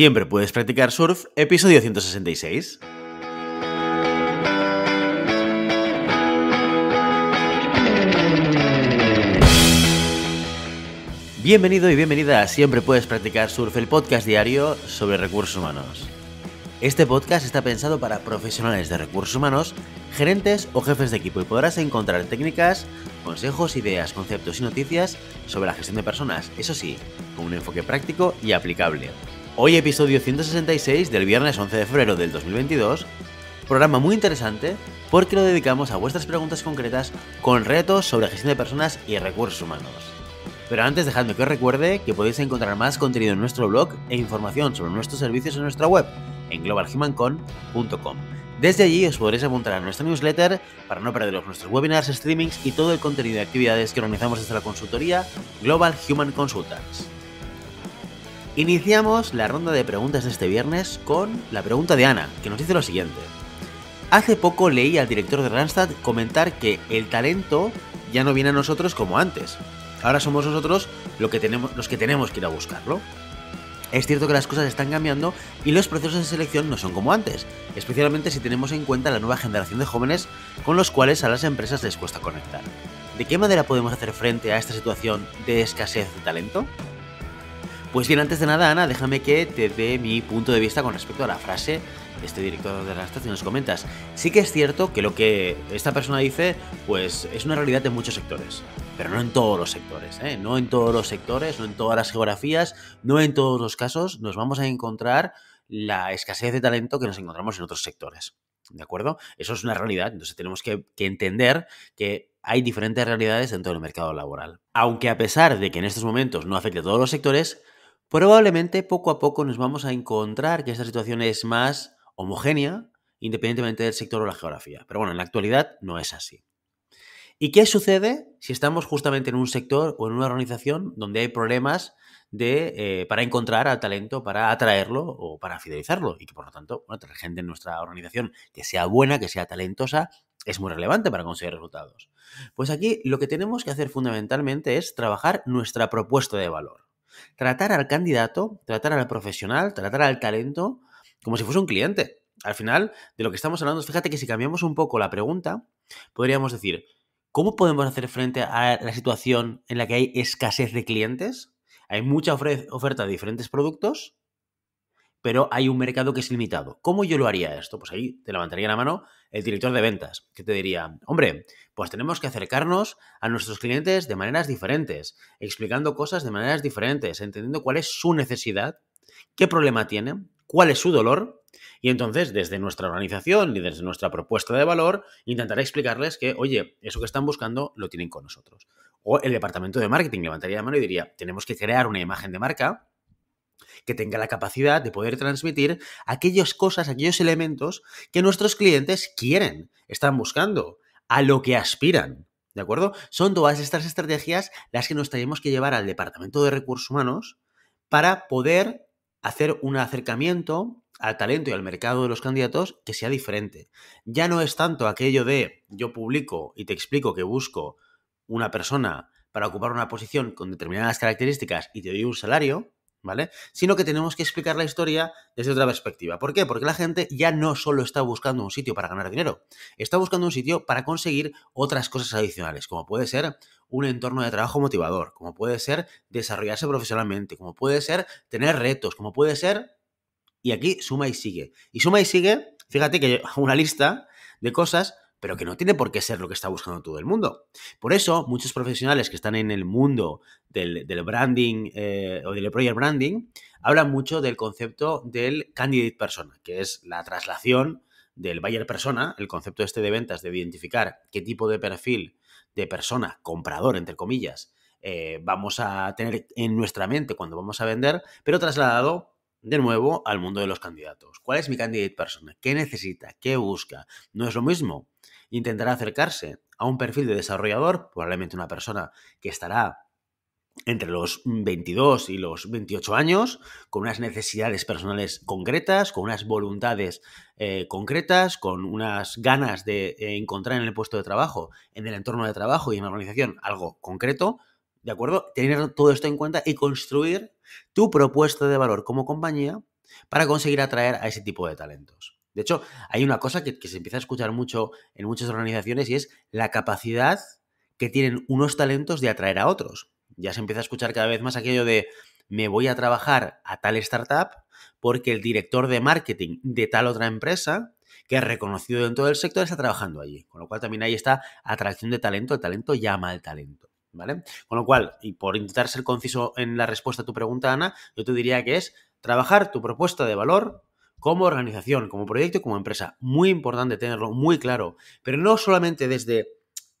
Siempre puedes practicar surf, episodio 166. Bienvenido y bienvenida a Siempre puedes practicar surf, el podcast diario sobre recursos humanos. Este podcast está pensado para profesionales de recursos humanos, gerentes o jefes de equipo y podrás encontrar técnicas, consejos, ideas, conceptos y noticias sobre la gestión de personas, eso sí, con un enfoque práctico y aplicable. Hoy episodio 166 del viernes 11 de febrero del 2022, programa muy interesante porque lo dedicamos a vuestras preguntas concretas con retos sobre gestión de personas y recursos humanos. Pero antes dejando que os recuerde que podéis encontrar más contenido en nuestro blog e información sobre nuestros servicios en nuestra web, en globalhumancon.com. Desde allí os podréis apuntar a nuestra newsletter para no perderos nuestros webinars, streamings y todo el contenido de actividades que organizamos desde la consultoría Global Human Consultants. Iniciamos la ronda de preguntas de este viernes con la pregunta de Ana, que nos dice lo siguiente. Hace poco leí al director de Randstad comentar que el talento ya no viene a nosotros como antes. Ahora somos nosotros que tenemos, los que tenemos que ir a buscarlo. Es cierto que las cosas están cambiando y los procesos de selección no son como antes, especialmente si tenemos en cuenta la nueva generación de jóvenes con los cuales a las empresas les cuesta conectar. ¿De qué manera podemos hacer frente a esta situación de escasez de talento? Pues bien, antes de nada, Ana, déjame que te dé mi punto de vista con respecto a la frase de este director de la estación nos comentas. Sí que es cierto que lo que esta persona dice, pues es una realidad en muchos sectores, pero no en todos los sectores, ¿eh? no en todos los sectores, no en todas las geografías, no en todos los casos nos vamos a encontrar la escasez de talento que nos encontramos en otros sectores. ¿De acuerdo? Eso es una realidad. Entonces tenemos que, que, entender que hay diferentes realidades dentro del mercado laboral. Aunque a pesar de que en estos momentos no afecte a todos los sectores, Probablemente poco a poco nos vamos a encontrar que esta situación es más homogénea, independientemente del sector o la geografía. Pero bueno, en la actualidad no es así. ¿Y qué sucede si estamos justamente en un sector o en una organización donde hay problemas de, eh, para encontrar al talento, para atraerlo o para fidelizarlo? Y que por lo tanto, bueno, gente en nuestra organización que sea buena, que sea talentosa, es muy relevante para conseguir resultados. Pues aquí lo que tenemos que hacer fundamentalmente es trabajar nuestra propuesta de valor. Tratar al candidato, tratar al profesional, tratar al talento como si fuese un cliente. Al final, de lo que estamos hablando, fíjate que si cambiamos un poco la pregunta, podríamos decir, ¿cómo podemos hacer frente a la situación en la que hay escasez de clientes? Hay mucha oferta de diferentes productos, pero hay un mercado que es limitado. ¿Cómo yo lo haría esto? Pues ahí te levantaría la mano el director de ventas, que te diría, hombre, pues tenemos que acercarnos a nuestros clientes de maneras diferentes, explicando cosas de maneras diferentes, entendiendo cuál es su necesidad, qué problema tiene, cuál es su dolor. Y entonces, desde nuestra organización y desde nuestra propuesta de valor, intentar explicarles que, oye, eso que están buscando lo tienen con nosotros. O el departamento de marketing levantaría la mano y diría, tenemos que crear una imagen de marca que tenga la capacidad de poder transmitir aquellas cosas, aquellos elementos que nuestros clientes quieren, están buscando, a lo que aspiran. ¿De acuerdo? Son todas estas estrategias las que nos tenemos que llevar al Departamento de Recursos Humanos para poder hacer un acercamiento al talento y al mercado de los candidatos que sea diferente. Ya no es tanto aquello de yo publico y te explico que busco una persona para ocupar una posición con determinadas características y te doy un salario, ¿vale? Sino que tenemos que explicar la historia desde otra perspectiva. ¿Por qué? Porque la gente ya no solo está buscando un sitio para ganar dinero, está buscando un sitio para conseguir otras cosas adicionales, como puede ser un entorno de trabajo motivador, como puede ser desarrollarse profesionalmente, como puede ser tener retos, como puede ser... Y aquí suma y sigue. Y suma y sigue, fíjate que una lista de cosas pero que no tiene por qué ser lo que está buscando todo el mundo. Por eso, muchos profesionales que están en el mundo del, branding eh, o del project branding hablan mucho del concepto del candidate persona, que es la traslación del buyer persona, el concepto este de ventas de identificar qué tipo de perfil de persona, comprador, entre comillas, eh, vamos a tener en nuestra mente cuando vamos a vender, pero trasladado de nuevo al mundo de los candidatos. ¿Cuál es mi candidate persona? ¿Qué necesita? ¿Qué busca? No es lo mismo intentará acercarse a un perfil de desarrollador, probablemente una persona que estará entre los 22 y los 28 años, con unas necesidades personales concretas, con unas voluntades eh, concretas, con unas ganas de eh, encontrar en el puesto de trabajo, en el entorno de trabajo y en la organización algo concreto, ¿de acuerdo? Tener todo esto en cuenta y construir tu propuesta de valor como compañía para conseguir atraer a ese tipo de talentos. De hecho, hay una cosa que, se empieza a escuchar mucho en muchas organizaciones y es la capacidad que tienen unos talentos de atraer a otros. Ya se empieza a escuchar cada vez más aquello de me voy a trabajar a tal startup porque el director de marketing de tal otra empresa que es reconocido dentro del sector está trabajando allí. Con lo cual también ahí está atracción de talento, el talento llama al talento. ¿Vale? Con lo cual, y por intentar ser conciso en la respuesta a tu pregunta, Ana, yo te diría que es trabajar tu propuesta de valor como organización, como proyecto y como empresa. Muy importante tenerlo muy claro, pero no solamente desde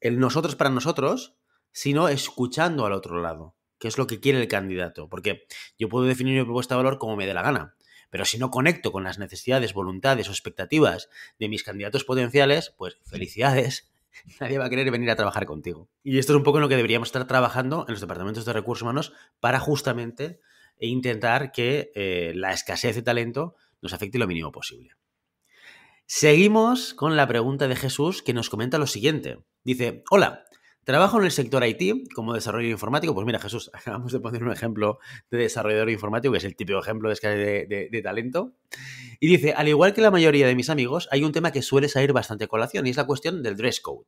el nosotros para nosotros, sino escuchando al otro lado, qué es lo que quiere el candidato, porque yo puedo definir mi propuesta de valor como me dé la gana, pero si no conecto con las necesidades, voluntades o expectativas de mis candidatos potenciales, pues felicidades, nadie va a querer venir a trabajar contigo. Y esto es un poco en lo que deberíamos estar trabajando en los departamentos de recursos humanos para justamente intentar que eh, la escasez de talento nos afecte lo mínimo posible. Seguimos con la pregunta de Jesús que nos comenta lo siguiente. Dice, hola, trabajo en el sector IT como desarrollador informático. Pues mira Jesús, acabamos de poner un ejemplo de desarrollador informático, que es el típico ejemplo de, de, de talento. Y dice, al igual que la mayoría de mis amigos, hay un tema que suele salir bastante colación y es la cuestión del dress code.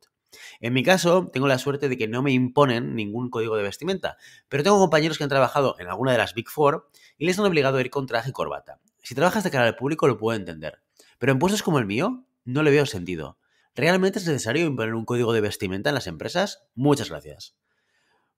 En mi caso, tengo la suerte de que no me imponen ningún código de vestimenta, pero tengo compañeros que han trabajado en alguna de las Big Four y les han obligado a ir con traje y corbata. Si trabajas de cara al público lo puedo entender, pero en puestos como el mío no le veo sentido. ¿Realmente es necesario imponer un código de vestimenta en las empresas? Muchas gracias.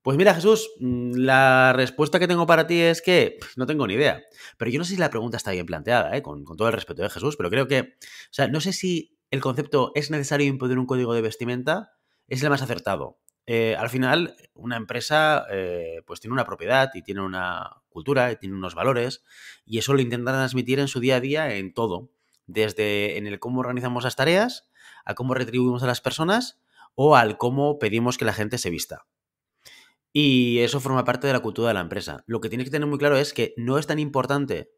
Pues mira, Jesús, mm, la respuesta que tengo para ti es que no tengo ni idea. Pero yo no sé si la pregunta está bien planteada, ¿eh? con, con, todo el respeto de Jesús, pero creo que, o sea, no sé si el concepto es necesario imponer un código de vestimenta es el más acertado. Eh, al final una empresa eh, pues tiene una propiedad y tiene una cultura y tiene unos valores y eso lo intenta transmitir en su día a día en todo, desde en el cómo organizamos las tareas, a cómo retribuimos a las personas o al cómo pedimos que la gente se vista. Y eso forma parte de la cultura de la empresa. Lo que tienes que tener muy claro es que no es tan importante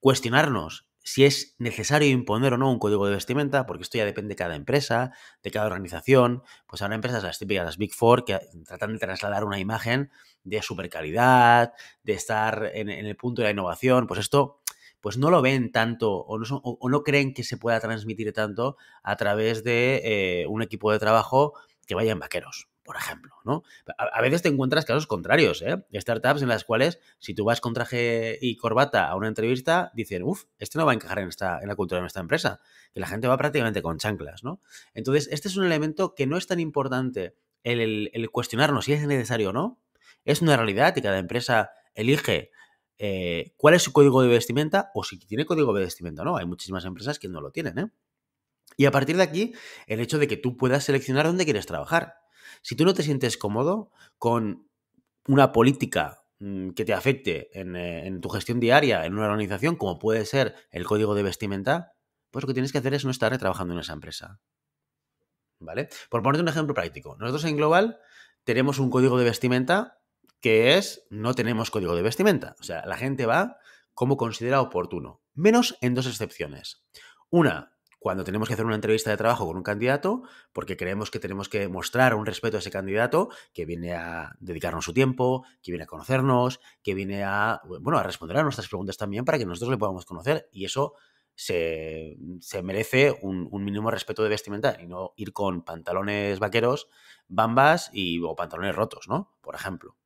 cuestionarnos si es necesario imponer o no un código de vestimenta, porque esto ya depende de cada empresa, de cada organización. Pues habrá empresas, las típicas, las Big Four, que tratan de trasladar una imagen de calidad, de estar en, el punto de la innovación. Pues esto pues no lo ven tanto o no, no creen que se pueda transmitir tanto a través de eh, un equipo de trabajo que vaya en vaqueros por ejemplo, ¿no? A, veces te encuentras casos contrarios, ¿eh? Startups en las cuales si tú vas con traje y corbata a una entrevista, dicen, uff, este no va a encajar en, esta, en la cultura de nuestra empresa, que la gente va prácticamente con chanclas, ¿no? Entonces, este es un elemento que no es tan importante el, cuestionarnos si es necesario o no. Es una realidad y cada empresa elige eh, cuál es su código de vestimenta o si tiene código de vestimenta o no. Hay muchísimas empresas que no lo tienen, ¿eh? Y a partir de aquí, el hecho de que tú puedas seleccionar dónde quieres trabajar. Si tú no te sientes cómodo con una política mm, que te afecte eh, en, tu gestión diaria, en una organización, como puede ser el código de vestimenta, pues lo que tienes que hacer es no estar trabajando en esa empresa. ¿Vale? Por ponerte un ejemplo práctico, nosotros en Global tenemos un código de vestimenta que es no tenemos código de vestimenta. O sea, la gente va como considera oportuno, menos en dos excepciones. Una, cuando tenemos que hacer una entrevista de trabajo con un candidato, porque creemos que tenemos que mostrar un respeto a ese candidato que viene a dedicarnos su tiempo, que viene a conocernos, que viene a, bueno, a responder a nuestras preguntas también para que nosotros le podamos conocer y eso se, merece un, mínimo respeto de vestimenta y no ir con pantalones vaqueros, bambas y, o pantalones rotos, ¿no? Por ejemplo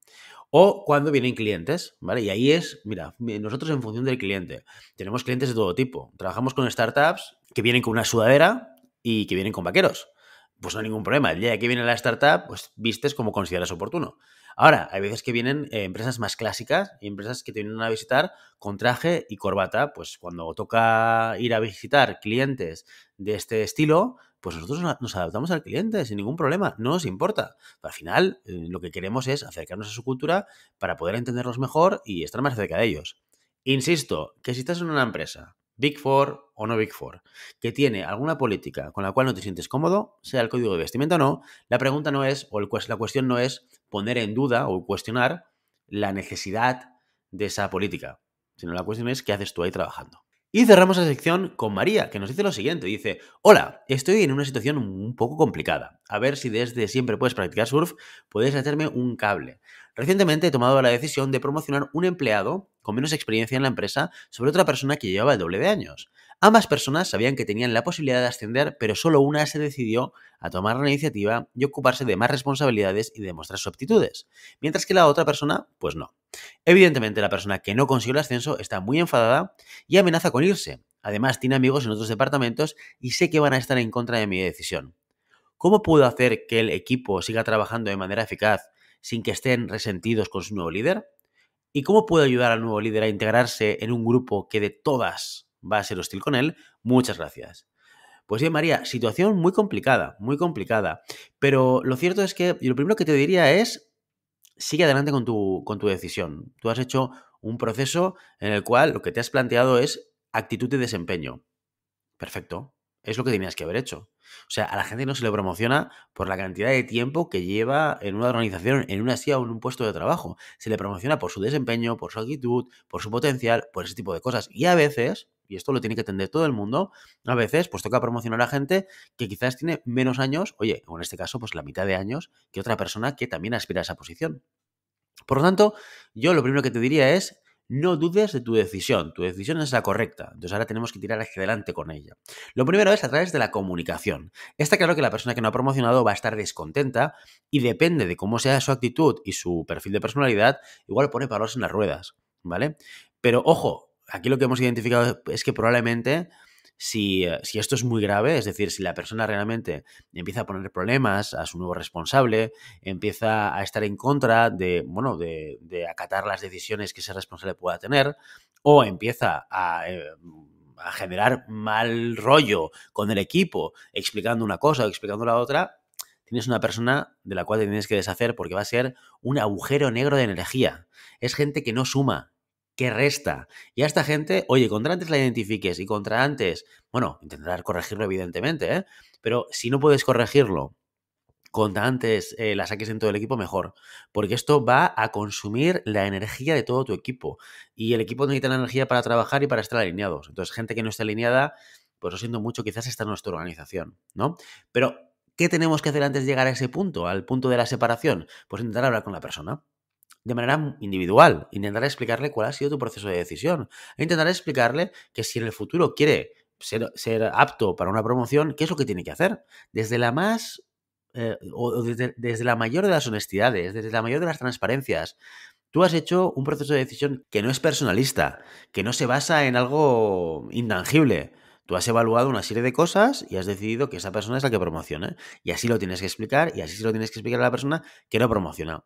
o cuando vienen clientes, ¿vale? Y ahí es, mira, nosotros en función del cliente, tenemos clientes de todo tipo. Trabajamos con startups que vienen con una sudadera y que vienen con vaqueros. Pues no hay ningún problema. El día que viene la startup, pues vistes como consideras oportuno. Ahora, hay veces que vienen eh, empresas más clásicas y empresas que te vienen a visitar con traje y corbata. Pues cuando toca ir a visitar clientes de este estilo, pues nosotros nos adaptamos al cliente sin ningún problema, no nos importa. al final, eh, lo que queremos es acercarnos a su cultura para poder entenderlos mejor y estar más cerca de ellos. Insisto, que si estás en una empresa, Big Four o no Big Four, que tiene alguna política con la cual no te sientes cómodo, sea el código de vestimenta o no, la pregunta no es, o la cuestión no es poner en duda o cuestionar la necesidad de esa política, sino la cuestión es qué haces tú ahí trabajando. Y cerramos la sección con María, que nos dice lo siguiente. Dice, hola, estoy en una situación un poco complicada. A ver si desde siempre puedes practicar surf, puedes hacerme un cable. Recientemente he tomado la decisión de promocionar un empleado con menos experiencia en la empresa sobre otra persona que llevaba el doble de años. Ambas personas sabían que tenían la posibilidad de ascender, pero solo una se decidió a tomar la iniciativa y ocuparse de más responsabilidades y demostrar sus aptitudes, mientras que la otra persona, pues no. Evidentemente la persona que no consiguió el ascenso está muy enfadada y amenaza con irse. Además, tiene amigos en otros departamentos y sé que van a estar en contra de mi decisión. ¿Cómo puedo hacer que el equipo siga trabajando de manera eficaz sin que estén resentidos con su nuevo líder? ¿Y cómo puedo ayudar al nuevo líder a integrarse en un grupo que de todas va a ser hostil con él? Muchas gracias. Pues bien, María, situación muy complicada, muy complicada. Pero lo cierto es que lo primero que te diría es, sigue adelante con tu, con tu decisión. Tú has hecho un proceso en el cual lo que te has planteado es actitud y desempeño. Perfecto, es lo que tenías que haber hecho. O sea, a la gente no se le promociona por la cantidad de tiempo que lleva en una organización, en una silla o en un puesto de trabajo. Se le promociona por su desempeño, por su actitud, por su potencial, por ese tipo de cosas. Y a veces, y esto lo tiene que entender todo el mundo, a veces pues toca promocionar a gente que quizás tiene menos años, oye, o en este caso pues la mitad de años, que otra persona que también aspira a esa posición. Por lo tanto, yo lo primero que te diría es no dudes de tu decisión, tu decisión es la correcta, entonces ahora tenemos que tirar hacia adelante con ella. Lo primero es a través de la comunicación. Está claro que la persona que no ha promocionado va a estar descontenta y depende de cómo sea su actitud y su perfil de personalidad, igual pone palos en las ruedas, ¿vale? Pero ojo, aquí lo que hemos identificado es que probablemente eh, si, esto es muy grave, es decir, si la persona realmente empieza a poner problemas a su nuevo responsable, empieza a estar en contra de, de, acatar las decisiones que ese responsable pueda tener, o empieza a... Eh, a generar mal rollo con el equipo, explicando una cosa o explicando la otra, tienes una persona de la cual te tienes que deshacer porque va a ser un agujero negro de energía. Es gente que no suma, que resta. Y a esta gente, oye, contra antes la identifiques y contra antes, bueno, intentar corregirlo evidentemente, ¿eh? pero si no puedes corregirlo, contra antes eh, la saques en todo el equipo, mejor. Porque esto va a consumir la energía de todo tu equipo. Y el equipo necesita la energía para trabajar y para estar alineados. Entonces, gente que no está alineada, pues lo siento mucho, quizás está en nuestra organización, ¿no? Pero, ¿qué tenemos que hacer antes de llegar a ese punto, al punto de la separación? Pues intentar hablar con la persona de manera individual. Intentar explicarle cuál ha sido tu proceso de decisión. intentar explicarle que si en el futuro quiere ser, apto para una promoción, ¿qué es lo que tiene que hacer? Desde la más eh, o desde, la mayor de las honestidades, desde la mayor de las transparencias. Tú has hecho un proceso de decisión que no es personalista, que no se basa en algo intangible. Tú has evaluado una serie de cosas y has decidido que esa persona es la que promociona. Y así lo tienes que explicar y así se lo tienes que explicar a la persona que no promociona.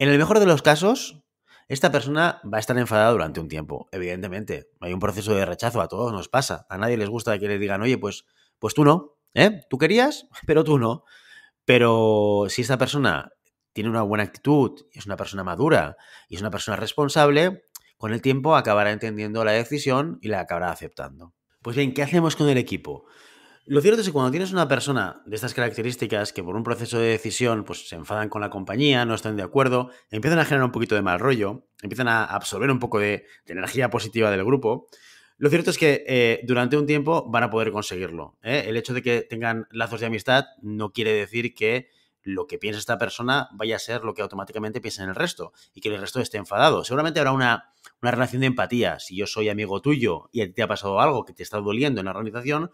En el mejor de los casos, esta persona va a estar enfadada durante un tiempo, evidentemente. Hay un proceso de rechazo, a todos nos pasa. A nadie les gusta que le digan, oye, pues, pues tú no, ¿eh? Tú querías, pero tú no. Pero si esta persona tiene una buena actitud, es una persona madura y es una persona responsable, con el tiempo acabará entendiendo la decisión y la acabará aceptando. Pues bien, ¿qué hacemos con el equipo? Lo cierto es que cuando tienes una persona de estas características que por un proceso de decisión pues, se enfadan con la compañía, no están de acuerdo, empiezan a generar un poquito de mal rollo, empiezan a absorber un poco de, energía positiva del grupo, lo cierto es que eh, durante un tiempo van a poder conseguirlo. ¿eh? El hecho de que tengan lazos de amistad no quiere decir que lo que piensa esta persona vaya a ser lo que automáticamente piensa en el resto y que el resto esté enfadado. Seguramente habrá una, una relación de empatía. Si yo soy amigo tuyo y a ti te ha pasado algo que te está doliendo en la organización,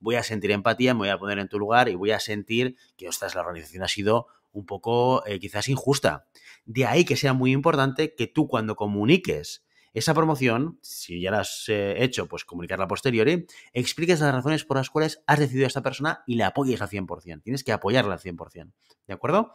voy a sentir empatía, me voy a poner en tu lugar y voy a sentir que, ostras, la organización ha sido un poco eh, quizás injusta. De ahí que sea muy importante que tú cuando comuniques esa promoción, si ya la has eh, hecho, pues comunicarla posteriori, expliques las razones por las cuales has decidido a esta persona y la apoyes al 100%. Tienes que apoyarla al 100%. ¿De acuerdo?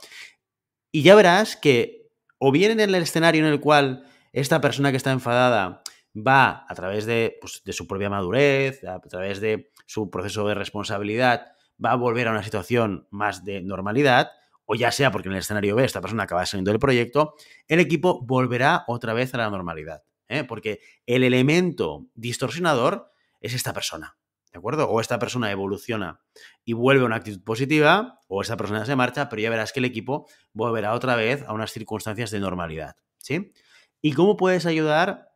Y ya verás que o bien en el escenario en el cual esta persona que está enfadada va a través pues, de, su propia madurez, a través de su proceso de responsabilidad, va a volver a una situación más de normalidad, o ya sea porque en el escenario B esta persona acaba saliendo del proyecto, el equipo volverá otra vez a la normalidad. ¿eh? Porque el elemento distorsionador es esta persona. ¿De acuerdo? O esta persona evoluciona y vuelve a una actitud positiva, o esta persona se marcha, pero ya verás que el equipo volverá otra vez a unas circunstancias de normalidad. ¿Sí? ¿Y cómo puedes ayudar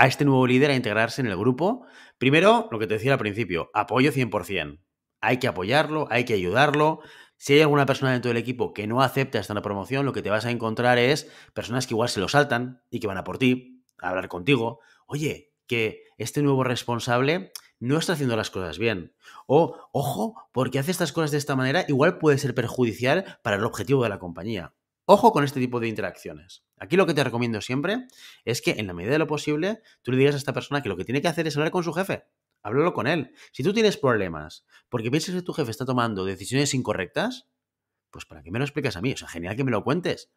a este nuevo líder a integrarse en el grupo? Primero, lo que te decía al principio, apoyo 100%. Hay que apoyarlo, hay que ayudarlo. Si hay alguna persona dentro del equipo que no acepta esta promoción, lo que te vas a encontrar es personas que igual se lo saltan y que van a por ti, a hablar contigo. Oye, que este nuevo responsable no está haciendo las cosas bien. O, ojo, porque hace estas cosas de esta manera, igual puede ser perjudicial para el objetivo de la compañía. Ojo con este tipo de interacciones. Aquí lo que te recomiendo siempre es que en la medida de lo posible tú le digas a esta persona que lo que tiene que hacer es hablar con su jefe. Háblalo con él. Si tú tienes problemas porque piensas que tu jefe está tomando decisiones incorrectas, pues ¿para qué me lo explicas a mí? O sea, genial que me lo cuentes.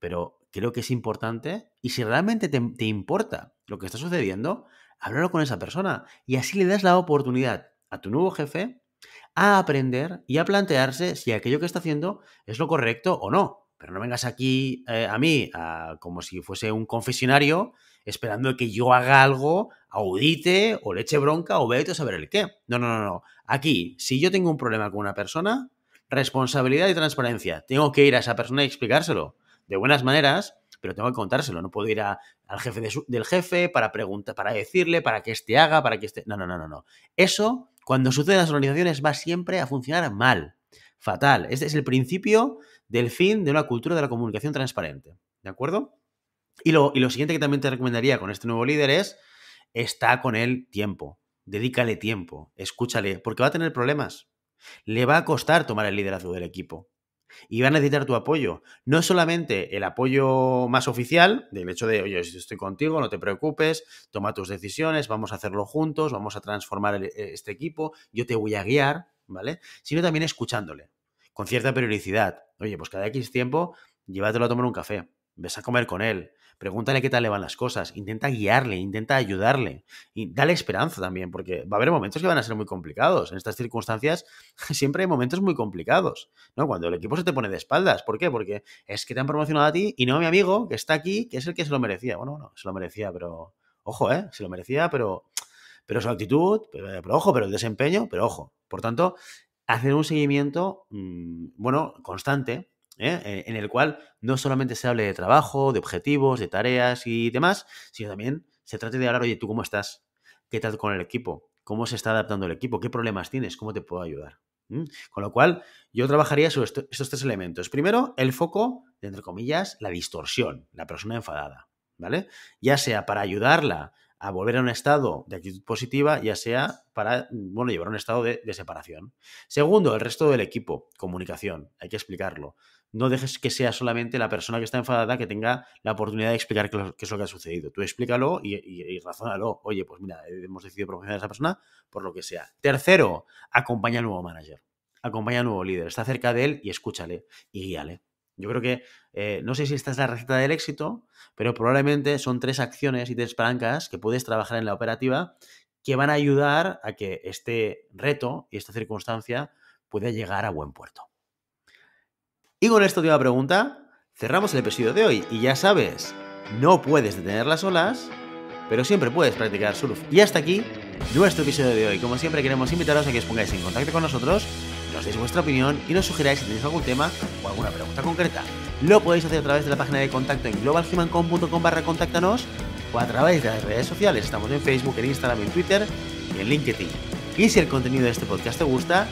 Pero creo que es importante y si realmente te, importa lo que está sucediendo, háblalo con esa persona y así le das la oportunidad a tu nuevo jefe a aprender y a plantearse si aquello que está haciendo es lo correcto o no. Pero no vengas aquí eh, a mí como si fuese un confesionario esperando que yo haga algo, audite o le eche bronca o vete a saber el qué. No, no, no, no. Aquí, si yo tengo un problema con una persona, responsabilidad y transparencia. Tengo que ir a esa persona y explicárselo. De buenas maneras, pero tengo que contárselo. No puedo ir al jefe del jefe para preguntar, para decirle, para que este haga, para que este. No, no, no, no, no. Eso, cuando sucede en las organizaciones, va siempre a funcionar mal. Fatal. Este es el principio del fin de una cultura de la comunicación transparente. ¿De acuerdo? Y lo, y lo siguiente que también te recomendaría con este nuevo líder es, está con él tiempo, dedícale tiempo, escúchale, porque va a tener problemas. Le va a costar tomar el liderazgo del equipo y va a necesitar tu apoyo. No solamente el apoyo más oficial, del hecho de, oye, estoy contigo, no te preocupes, toma tus decisiones, vamos a hacerlo juntos, vamos a transformar este equipo, yo te voy a guiar, ¿vale? Sino también escuchándole con cierta periodicidad. Oye, pues cada X tiempo, llévatelo a tomar un café, ves a comer con él, pregúntale qué tal le van las cosas, intenta guiarle, intenta ayudarle y dale esperanza también, porque va a haber momentos que van a ser muy complicados. En estas circunstancias siempre hay momentos muy complicados, ¿no? Cuando el equipo se te pone de espaldas, ¿por qué? Porque es que te han promocionado a ti y no a mi amigo que está aquí, que es el que se lo merecía. Bueno, no, se lo merecía, pero ojo, ¿eh? Se lo merecía, pero pero su actitud, pero ojo, pero el desempeño, pero ojo. Por tanto, hacer un seguimiento, mm, bueno, constante, ¿eh? Eh, en el cual no solamente se hable de trabajo, de objetivos, de tareas y demás, sino también se trate de hablar, oye, ¿tú cómo estás? ¿Qué tal con el equipo? ¿Cómo se está adaptando el equipo? ¿Qué problemas tienes? ¿Cómo te puedo ayudar? Con lo cual, yo trabajaría sobre estos tres elementos. Primero, el foco, entre comillas, la distorsión, la persona enfadada, ¿vale? Ya sea para ayudarla a volver a un estado de actitud positiva, ya sea para, mm, bueno, llevar a un estado de, separación. Segundo, el resto del equipo, comunicación, hay que explicarlo. No dejes que sea solamente la persona que está enfadada que tenga la oportunidad de explicar qué, es lo que ha sucedido. Tú explícalo y, y, y razónalo. Oye, pues mira, eh, hemos decidido promocionar a esa persona por lo que sea. Tercero, acompaña al nuevo manager, acompaña al nuevo líder, está cerca de él y escúchale y guíale. Yo creo que, eh, no sé si esta es la receta del éxito, pero probablemente son tres acciones y tres palancas que puedes trabajar en la operativa que van a ayudar a que este reto y esta circunstancia pueda llegar a buen puerto. Y con esta última pregunta, cerramos el episodio de hoy. Y ya sabes, no puedes detener las olas, pero siempre puedes practicar surf. Y hasta aquí nuestro episodio de hoy. Como siempre queremos invitaros a que os pongáis en contacto con nosotros, nos deis vuestra opinión y nos sugeráis si tenéis algún tema o alguna pregunta concreta. Lo podéis hacer a través de la página de contacto en globalhumancom.com barra contáctanos o a través de las redes sociales. Estamos en Facebook, en Instagram, en Twitter y en LinkedIn. Y si el contenido de este podcast te gusta,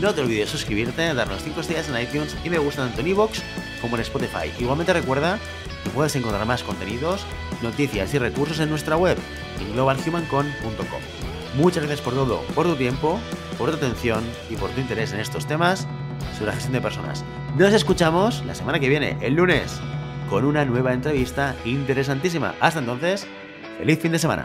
no te olvides suscribirte, darnos 5 estrellas en iTunes y me gusta tanto en iVoox como en Spotify. Igualmente recuerda que puedes encontrar más contenidos, noticias y recursos en nuestra web en globalhumancon.com. Muchas gracias por todo, por tu tiempo, por tu atención y por tu interés en estos temas sobre la gestión de personas. Nos escuchamos la semana que viene, el lunes, con una nueva entrevista interesantísima. Hasta entonces, feliz fin de semana.